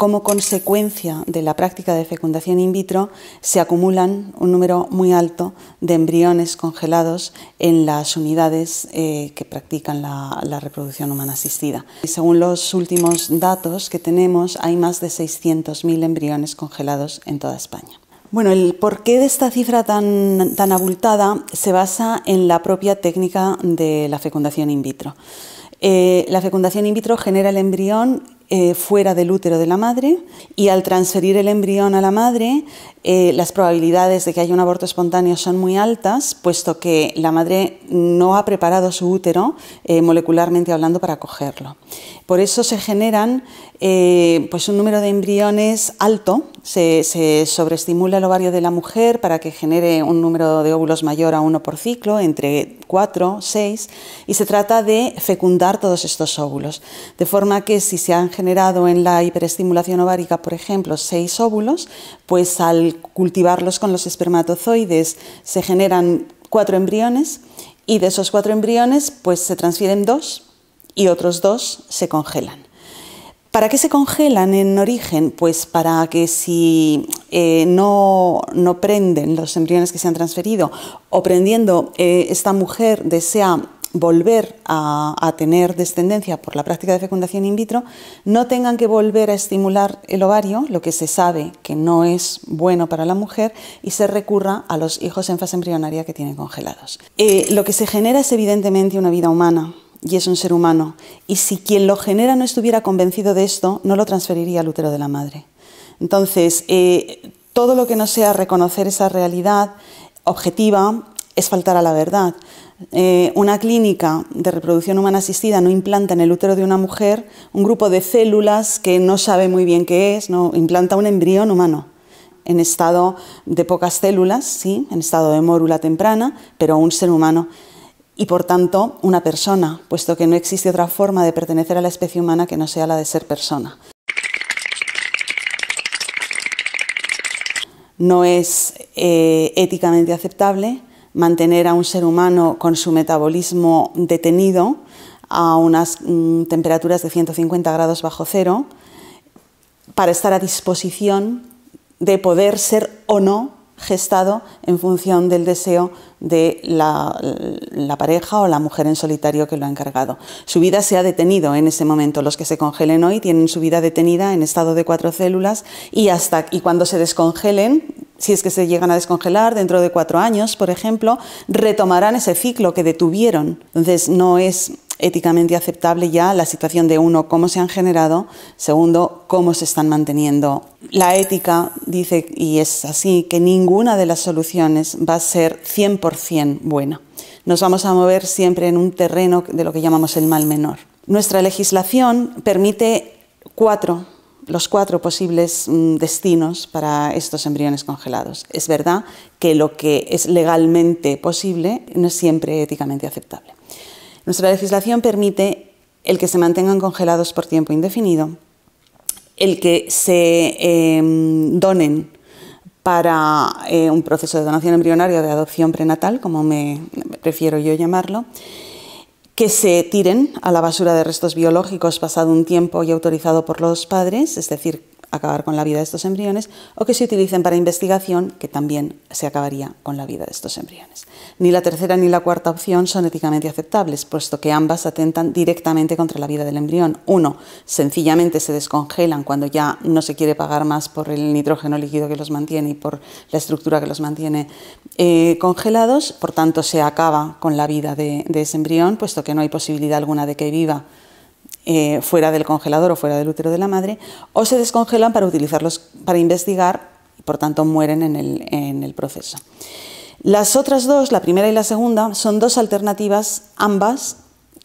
como consecuencia de la práctica de fecundación in vitro, se acumulan un número muy alto de embriones congelados en las unidades eh, que practican la, reproducción humana asistida. Y según los últimos datos que tenemos, hay más de 600.000 embriones congelados en toda España. Bueno, el porqué de esta cifra tan, abultada se basa en la propia técnica de la fecundación in vitro. Eh, la fecundación in vitro genera el embrión eh, fuera del útero de la madre y al transferir el embrión a la madre, eh, las probabilidades de que haya un aborto espontáneo son muy altas, puesto que la madre no ha preparado su útero eh, molecularmente hablando para cogerlo. Por eso se generan pues un número de embriones alto se, sobreestimula el ovario de la mujer para que genere un número de óvulos mayor a uno por ciclo, entre 4, 6, y se trata de fecundar todos estos óvulos. De forma que si se han generado en la hiperestimulación ovárica, por ejemplo, seis óvulos, pues al cultivarlos con los espermatozoides se generan cuatro embriones y de esos cuatro embriones pues se transfieren dos y otros dos se congelan. ¿Para qué se congelan en origen? Pues para que si eh, no, no, prenden los embriones que se han transferido o prendiendo eh, esta mujer desea volver a, tener descendencia por la práctica de fecundación in vitro, no tengan que volver a estimular el ovario, lo que se sabe que no es bueno para la mujer, y se recurra a los hijos en fase embrionaria que tienen congelados. Eh, lo que se genera es evidentemente una vida humana y es un ser humano. Y si quien lo genera no estuviera convencido de esto, no lo transferiría al útero de la madre. Entonces, eh, todo lo que no sea reconocer esa realidad objetiva es faltar a la verdad. Eh, una clínica de reproducción humana asistida no implanta en el útero de una mujer un grupo de células que no sabe muy bien qué es, no implanta un embrión humano en estado de pocas células, sí, en estado de mórula temprana, pero un ser humano y por tanto una persona, puesto que no existe otra forma de pertenecer a la especie humana que no sea la de ser persona. No es eh, éticamente aceptable mantener a un ser humano con su metabolismo detenido a unas mm, temperaturas de 150 grados bajo cero para estar a disposición de poder ser o no gestado en función del deseo de la, pareja o la mujer en solitario que lo ha encargado. Su vida se ha detenido en ese momento. Los que se congelen hoy tienen su vida detenida en estado de cuatro células y, hasta, y cuando se descongelen, si es que se llegan a descongelar dentro de cuatro años, por ejemplo, retomarán ese ciclo que detuvieron. Entonces no es éticamente aceptable ya la situación de uno, cómo se han generado, segundo, cómo se están manteniendo. La ética dice, y es así, que ninguna de las soluciones va a ser 100% buena. Nos vamos a mover siempre en un terreno de lo que llamamos el mal menor. Nuestra legislación permite cuatro los cuatro posibles mm, destinos para estos embriones congelados. Es verdad que lo que es legalmente posible no es siempre éticamente aceptable. Nuestra legislación permite el que se mantengan congelados por tiempo indefinido, el que se em, donen para eh, un proceso de donación embrionaria o de adopción prenatal, como me prefiero yo llamarlo, que se tiren a la basura de restos biológicos pasado un tiempo y autorizado por los padres, es decir, acabar con la vida de estos embriones, o que se utilicen para investigación, que también se acabaría con la vida de estos embriones. Ni la tercera ni la cuarta opción son éticamente aceptables, puesto que ambas atentan directamente contra la vida del embrión. Uno, sencillamente se descongelan cuando ya no se quiere pagar más por el nitrógeno líquido que los mantiene y por la estructura que los mantiene eh, congelados, por tanto se acaba con la vida de ese embrión, puesto que no hay posibilidad alguna de que viva eh, fuera del congelador o fuera del útero de la madre, o se descongelan para utilizarlos para investigar y por tanto mueren en el, en el proceso. Las otras dos, la primera y la segunda, son dos alternativas, ambas,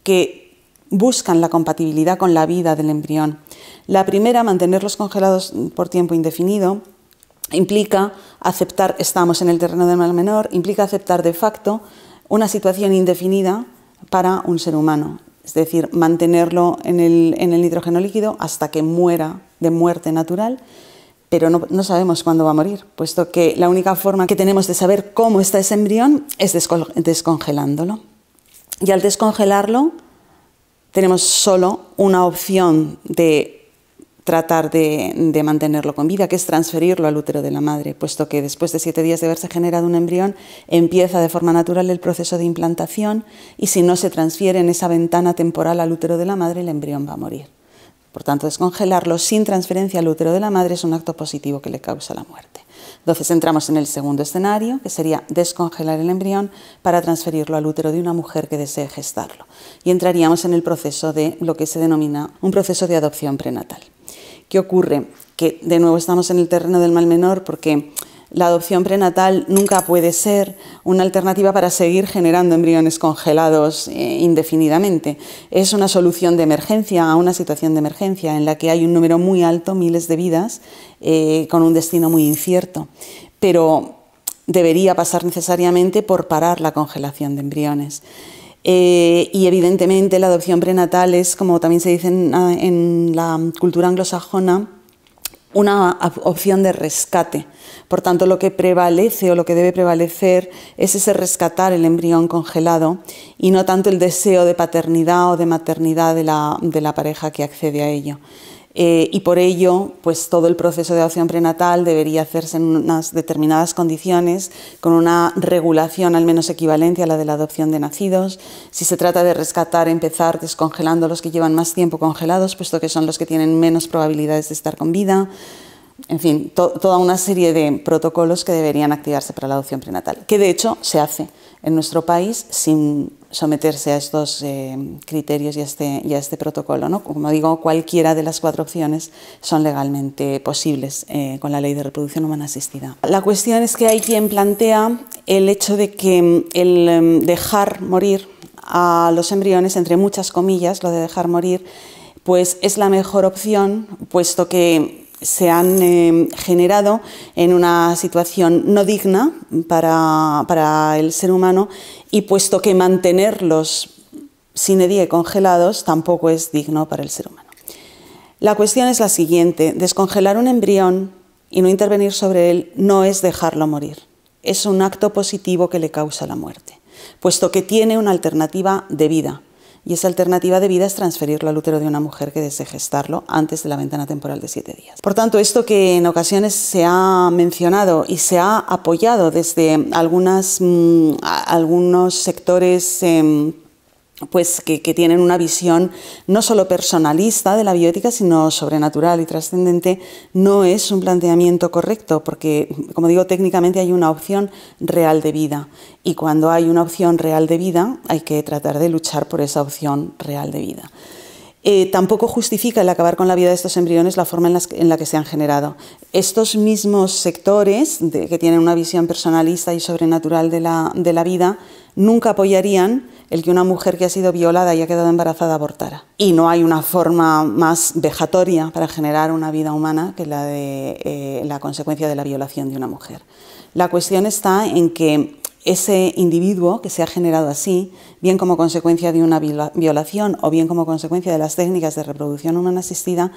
que buscan la compatibilidad con la vida del embrión. La primera, mantenerlos congelados por tiempo indefinido, implica aceptar, estamos en el terreno del mal menor, implica aceptar de facto una situación indefinida para un ser humano es decir, mantenerlo en el, en nitrógeno líquido hasta que muera de muerte natural, pero no, no, sabemos cuándo va a morir, puesto que la única forma que tenemos de saber cómo está ese embrión es descongelándolo. Y al descongelarlo, tenemos solo una opción de tratar de, mantenerlo con vida, que es transferirlo al útero de la madre, puesto que después de siete días de haberse generado un embrión empieza de forma natural el proceso de implantación y si no se transfiere en esa ventana temporal al útero de la madre, el embrión va a morir. Por tanto, descongelarlo sin transferencia al útero de la madre es un acto positivo que le causa la muerte. Entonces entramos en el segundo escenario, que sería descongelar el embrión para transferirlo al útero de una mujer que desee gestarlo. Y entraríamos en el proceso de lo que se denomina un proceso de adopción prenatal. ¿Qué ocurre? Que de nuevo estamos en el terreno del mal menor porque la adopción prenatal nunca puede ser una alternativa para seguir generando embriones congelados eh, indefinidamente. Es una solución de emergencia a una situación de emergencia en la que hay un número muy alto, miles de vidas, eh, con un destino muy incierto. Pero debería pasar necesariamente por parar la congelación de embriones. Eh, y evidentemente la adopción prenatal es, como también se dice en, ah, la cultura anglosajona, una opción de rescate. Por tanto, lo que prevalece o lo que debe prevalecer es ese rescatar el embrión congelado y no tanto el deseo de paternidad o de maternidad de la pareja que accede a ello. Eh, y por ello pues todo el proceso de adopción prenatal debería hacerse en unas determinadas condiciones con una regulación al menos equivalente a la de la adopción de nacidos. Si se trata de rescatar, empezar descongelando los que llevan más tiempo congelados, puesto que son los que tienen menos probabilidades de estar con vida. En fin, toda una serie de protocolos que deberían activarse para la adopción prenatal, que de hecho se hace en nuestro país sin someterse a estos eh, criterios y a este, este protocolo. Como digo, cualquiera de las cuatro opciones son legalmente posibles eh, con la ley de reproducción humana asistida. La cuestión es que hay quien plantea el hecho de que mm, el em, dejar morir a los embriones, entre muchas comillas, lo de dejar morir, pues es la mejor opción, puesto que se han eh, generado en una situación no digna para, para el ser humano y puesto que mantenerlos sin edie congelados tampoco es digno para el ser humano. La cuestión es la siguiente, descongelar un embrión y no intervenir sobre él no es dejarlo morir, es un acto positivo que le causa la muerte, puesto que tiene una alternativa de vida, y esa alternativa de vida es transferirlo al útero de una mujer que desee gestarlo antes de la ventana temporal de siete días. Por tanto, esto que en ocasiones se ha mencionado y se ha apoyado desde mm, algunos sectores... Em, pues que, tienen una visión no solo personalista de la bioética, sino sobrenatural y trascendente, no es un planteamiento correcto, porque, como digo, técnicamente hay una opción real de vida. Y cuando hay una opción real de vida, hay que tratar de luchar por esa opción real de vida. Eh, tampoco justifica el acabar con la vida de estos embriones la forma en, la que se han generado. Estos mismos sectores que tienen una visión personalista y sobrenatural de la, de la vida nunca apoyarían el que una mujer que ha sido violada y ha quedado embarazada abortara. Y no hay una forma más vejatoria para generar una vida humana que la de eh, la consecuencia de la violación de una mujer. La cuestión está en que ese individuo que se ha generado así, bien como consecuencia de una violación o bien como consecuencia de las técnicas de reproducción humana asistida,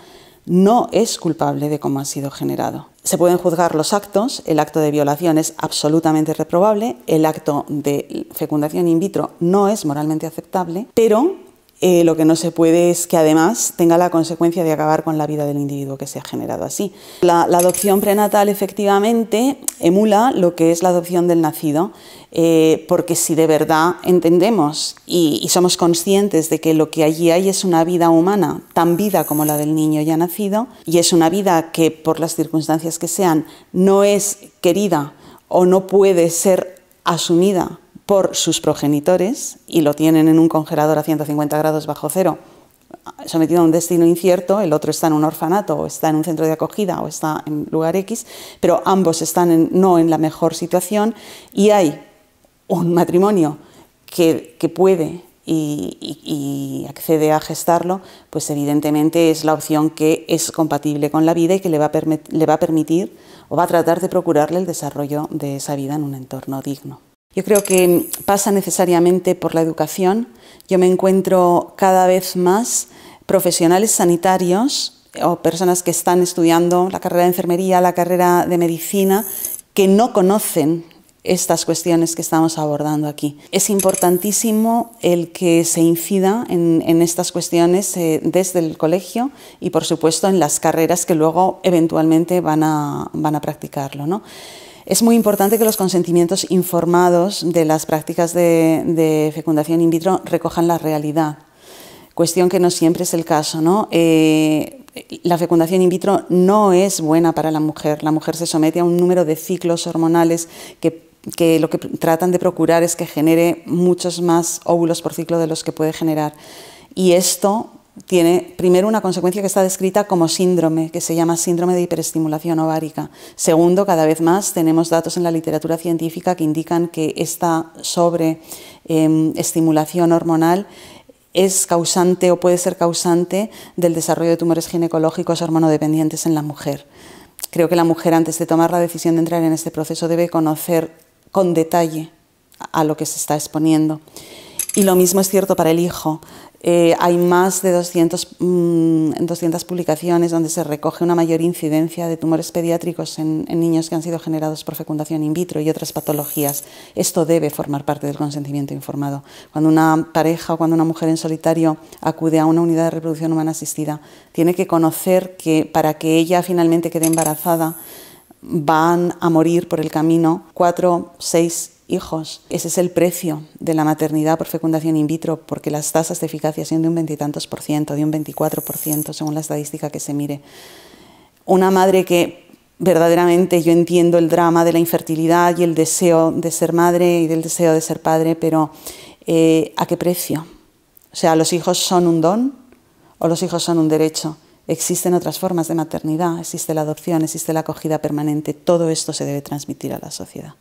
no es culpable de cómo ha sido generado. Se pueden juzgar los actos, el acto de violación es absolutamente reprobable, el acto de fecundación in vitro no es moralmente aceptable, pero eh, lo que no se puede es que además tenga la consecuencia de acabar con la vida del individuo que se ha generado así. La, adopción prenatal efectivamente emula lo que es la adopción del nacido, eh, porque si de verdad entendemos y somos conscientes de que lo que allí hay es una vida humana, tan vida como la del niño ya nacido, y es una vida que por las circunstancias que sean no es querida o no puede ser asumida por sus progenitores y lo tienen en un congelador a 150 grados bajo cero, sometido a un destino incierto, el otro está en un orfanato o está en un centro de acogida o está en lugar X, pero ambos están no en la mejor situación y hay un matrimonio que, puede y, y, accede a gestarlo, pues evidentemente es la opción que es compatible con la vida y que le va, le va a permitir o va a tratar de procurarle el desarrollo de esa vida en un entorno digno. Yo creo que pasa necesariamente por la educación. Yo me encuentro cada vez más profesionales sanitarios eh, o personas que están estudiando la carrera de enfermería, la carrera de medicina, que no conocen estas cuestiones que estamos abordando aquí. Es importantísimo el que se incida en, estas cuestiones eh, desde el colegio y, por supuesto, en las carreras que luego eventualmente van a, van a practicarlo. ¿no? Es muy importante que los consentimientos informados de las prácticas de, fecundación in vitro recojan la realidad, cuestión que no siempre es el caso. ¿no? Eh, la fecundación in vitro no es buena para la mujer. La mujer se somete a un número de ciclos hormonales que que lo que tratan de procurar es que genere muchos más óvulos por ciclo de los que puede generar. Y esto tiene primero una consecuencia que está descrita como síndrome, que se llama síndrome de hiperestimulación ovárica. Segundo, cada vez más tenemos datos en la literatura científica que indican que esta sobreestimulación em, hormonal es causante o puede ser causante del desarrollo de tumores ginecológicos hormonodependientes en la mujer. Creo que la mujer antes de tomar la decisión de entrar en este proceso debe conocer con detalle a lo que se está exponiendo. Y lo mismo es cierto para el hijo. Eh, hay más de 200, mm, publicaciones donde se recoge una mayor incidencia de tumores pediátricos en, en, niños que han sido generados por fecundación in vitro y otras patologías. Esto debe formar parte del consentimiento informado. Cuando una pareja o cuando una mujer en solitario acude a una unidad de reproducción humana asistida, tiene que conocer que para que ella finalmente quede embarazada van a morir por el camino cuatro, seis hijos. Ese es el precio de la maternidad por fecundación in vitro, porque las tasas de eficacia son de un veintitantos por ciento, de un veinticuatro por ciento, según la estadística que se mire. Una madre que verdaderamente yo entiendo el drama de la infertilidad y el deseo de ser madre y del deseo de ser padre, pero eh, ¿a qué precio? O sea, ¿los hijos son un don o los hijos son un derecho? Existen otras formas de maternidad, existe la adopción, existe la acogida permanente, todo esto se debe transmitir a la sociedad.